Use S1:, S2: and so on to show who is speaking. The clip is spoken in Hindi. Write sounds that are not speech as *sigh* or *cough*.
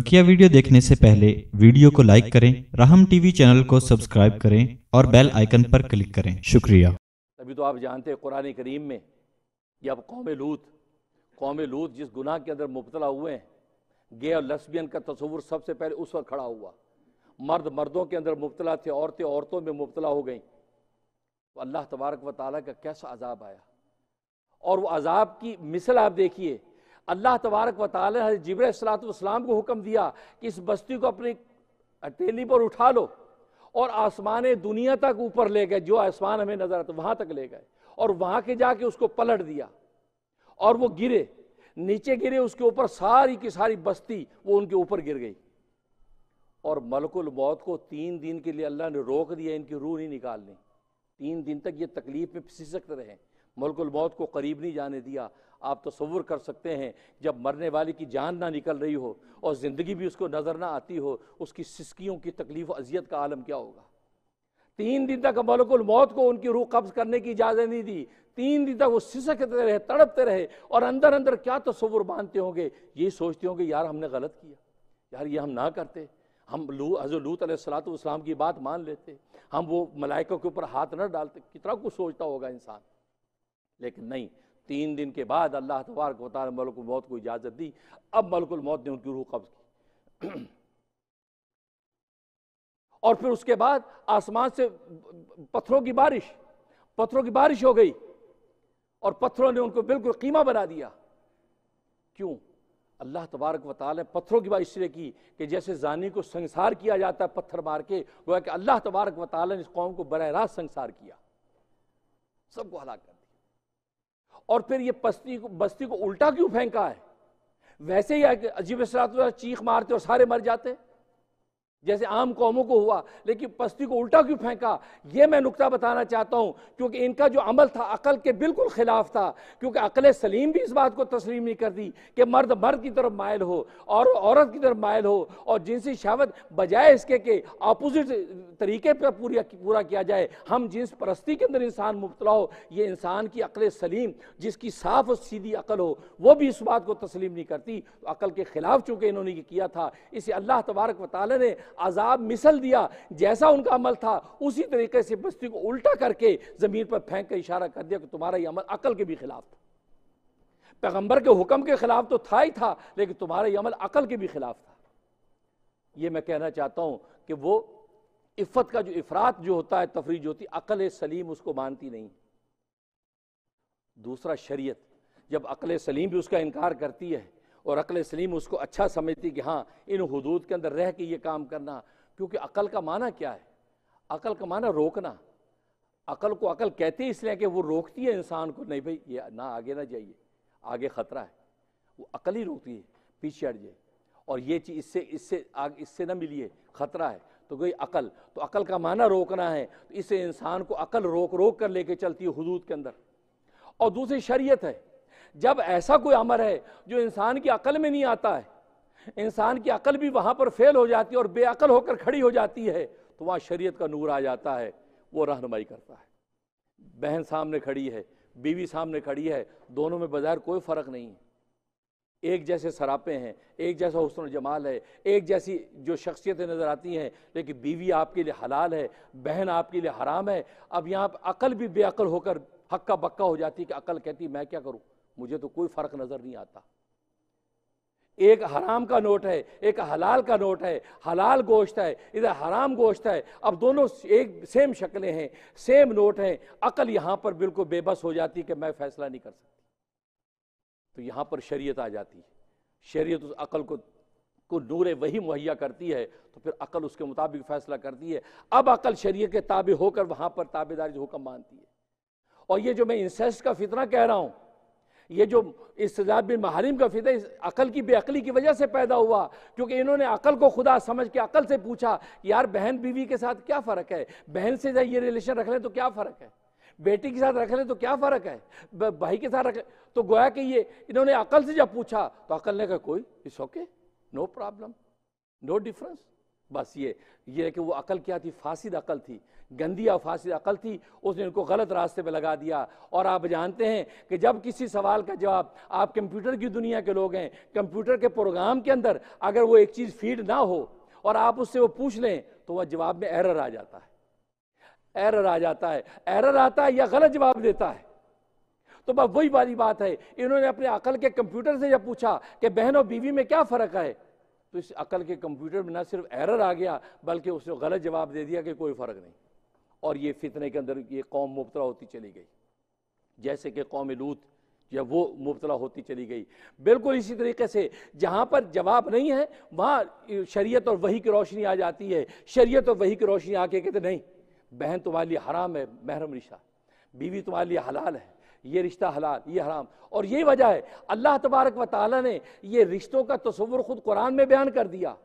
S1: बकिया वीडियो देखने से पहले वीडियो को लाइक करें राहम टीवी चैनल को सब्सक्राइब करें और बेल आइकन पर क्लिक करें शुक्रिया तभी तो आप जानते हैं कुरान करीम में या कौम लूत कौम लूत जिस गुनाह के अंदर मुबतला हुए हैं गे और लस्बियन का तस्वूर सबसे पहले उस वक्त खड़ा हुआ मर्द मर्दों के अंदर मुबतला थे औरतें औरतों में मुबतला हो गई तो अल्लाह तबारक व ताली का कैसा अजाब आया और वह अजाब की मिसल आप देखिए अल्लाह तबारक वाल जबर जब्रसलातम को हुक्म दिया कि इस बस्ती को अपनी टेली पर उठा लो और आसमान दुनिया तक ऊपर ले गए जो आसमान हमें नजर आता वहां तक ले गए और वहां के जाके उसको पलट दिया और वो गिरे नीचे गिरे उसके ऊपर सारी की सारी बस्ती वो उनके ऊपर गिर गई और मलकुल मौत को तीन दिन के लिए अल्लाह ने रोक दिया इनकी रूह नहीं निकालने तीन दिन तक ये तकलीफ में फिसक रहे मुल्कुल मौत को करीब नहीं जाने दिया आप तस्वुर कर सकते हैं जब मरने वाले की जान ना निकल रही हो और ज़िंदगी भी उसको नज़र ना आती हो उसकी सिस्कियों की तकलीफ अजियत का आलम क्या होगा तीन दिन तक मलकुल मौत को उनकी रूह कब्ज करने की इजाज़त नहीं दी तीन दिन तक वो सिसकते रहे तड़पते रहे और अंदर अंदर क्या तस्वुर बांधते होंगे ये सोचते होंगे यार हमने गलत किया यार ये हम ना करते हम लू हजर लूत सलात की बात मान लेते हम वो मलाइकों के ऊपर हाथ न डालते कितना कुछ सोचता होगा इंसान लेकिन नहीं तीन दिन के बाद अल्लाह तबारक वाल मलकुल मौत को इजाज़त दी अब मलकुल मौत ने उनकी रूह कब्ज की *clears throat* और फिर उसके बाद आसमान से पत्थरों की बारिश पत्थरों की बारिश हो गई और पत्थरों ने उनको बिल्कुल कीमा बना दिया क्यों अल्लाह तबारक वाल ने पत्थरों की बात इसलिए की कि जैसे जानी को संसार किया जाता है पत्थर मार के गोया कि अल्लाह तबारक वाल ने इस कौम को बर रास्त संसार किया सबको हला कर और फिर ये पस्ती को बस्ती को उल्टा क्यों फेंका है वैसे ही अजीब चीख मारते और सारे मर जाते जैसे आम कौमों को हुआ लेकिन पस्ती को उल्टा क्यों फेंका ये मैं नुकता बताना चाहता हूँ क्योंकि इनका जो अमल था अकल के बिल्कुल खिलाफ था क्योंकि अकल सलीम भी इस बात को तस्लीम नहीं करती कि मर्द मर्द की तरफ मायल हो और औरत की तरफ मायल हो और जिनसी शावत बजाय इसके के अपोजिट तरीके पर पूरा पूरा किया जाए हम जिस परस्ती के अंदर इंसान मुबतला हो ये इंसान की अकल सलीम जिसकी साफ और सीधी अकल हो वो भी इस बात को तस्लीम नहीं करती तो अकल के खिलाफ चूँकि इन्होंने किया था इसे अल्लाह तबारक वाली ने अजाब मिसल दिया जैसा उनका अमल था उसी तरीके से बस्ती को उल्टा करके ज़मीन पर फेंक कर इशारा कर दिया कि तुम्हारा ये अमल अकल के भी खिलाफ था पैगम्बर के हुक्म के खिलाफ तो था ही था लेकिन तुम्हारा ये अमल अकल के भी खिलाफ था ये मैं कहना चाहता हूँ कि वो इफ़त का जो इफरात जो होता है तफरीज होती अकल सलीम उसको मानती नहीं दूसरा शरीयत जब अकल सलीम भी उसका इनकार करती है और अकल सलीम उसको अच्छा समझती कि हाँ इन हदूद के अंदर रह के ये काम करना क्योंकि अकल का माना क्या है अकल का माना रोकना अकल को अकल कहते इसलिए कि वो रोकती है इंसान को नहीं भाई ये ना आगे ना जाइए आगे ख़तरा है वो अकल ही रोकती है पीछे हट जाए और ये चीज़ इससे इससे आग इससे ना मिलिए ख़तरा है तो गई अकल तो अकल का माना रोकना है तो इससे इंसान को अकल रोक रोक कर लेके चलती है हदूद के अंदर और दूसरी शरीयत है जब ऐसा कोई अमर है जो इंसान की अकल में नहीं आता है इंसान की अकल भी वहाँ पर फेल हो जाती है और बेअकल होकर खड़ी हो जाती है तो वहाँ शरीयत का नूर आ जाता है वो रहनुमाई करता है बहन सामने खड़ी है बीवी सामने खड़ी है दोनों में बाजार कोई फ़र्क नहीं है एक जैसे सरापे हैं एक जैसा हुसन जमाल है एक जैसी जो शख्सियतें नज़र आती हैं लेकिन बीवी आपके लिए हलाल है बहन आपके लिए हराम है अब यहाँ अकल भी बेअकल होकर हक्का बक्का हो जाती है कि अकल कहती मैं क्या करूँ मुझे तो कोई फर्क नजर नहीं आता एक हराम का नोट है एक हलाल का नोट है हलाल गोश्त है इधर हराम गोश्त है अब दोनों एक सेम शक्लें हैं सेम नोट हैं अकल यहां पर बिल्कुल बेबस हो जाती कि मैं फैसला नहीं कर सकती तो यहां पर शरीयत आ जाती है शरीयत उस अकल को को नूर वही मुहैया करती है तो फिर अकल उसके मुताबिक फैसला करती है अब अकल शरीयत के ताबे होकर वहां पर ताबेदारी हुक्म मानती है और ये जो मैं इंसेस्ट का फितना कह रहा हूँ ये जो इस्तेजाब बिन महारिम का फित इस अकल की बेअली की वजह से पैदा हुआ क्योंकि इन्होंने अकल को खुदा समझ के अकल से पूछा यार बहन बीवी के साथ क्या फ़र्क है बहन से ये रिलेशन रख लें तो क्या फ़र्क है बेटी के साथ रख लें तो क्या फ़र्क है भाई के साथ रख तो गोया कि ये इन्होंने अकल से जब पूछा तो अकल ने कहा कोई it's okay no problem no difference बस ये ये है कि वो अकल क्या थी फासिद अकल थी गंदी और फासिद अकल थी उसने उनको गलत रास्ते पे लगा दिया और आप जानते हैं कि जब किसी सवाल का जवाब आप कंप्यूटर की दुनिया के लोग हैं कंप्यूटर के प्रोग्राम के अंदर अगर वो एक चीज़ फीड ना हो और आप उससे वो पूछ लें तो वह जवाब में एरर आ जाता है एरर आ जाता है एरर आता है या गलत जवाब देता है तो बस वही वाली बात है इन्होंने अपने अकल के कंप्यूटर से जब पूछा कि बहन और बीवी में क्या फ़र्क है तो इस अकल के कंप्यूटर में ना सिर्फ एरर आ गया बल्कि उसने गलत जवाब दे दिया कि कोई फ़र्क नहीं और ये फितने के अंदर ये कौम मुबतला होती चली गई जैसे कि कौम लूत या वो मुबतला होती चली गई बिल्कुल इसी तरीके से जहाँ पर जवाब नहीं है वहाँ शरीयत और वही की रोशनी आ जाती है शरीयत और वही की रोशनी आके कहते नहीं बहन तुम्हारे लिए हराम है महरम रिशा बीवी तुम्हारे लिए हलाल है ये रिश्ता हलाल ये हराम और यही वजह है अल्लाह तबारक व ताली ने ये रिश्तों का तस्वुर ख़ुद कुरान में बयान कर दिया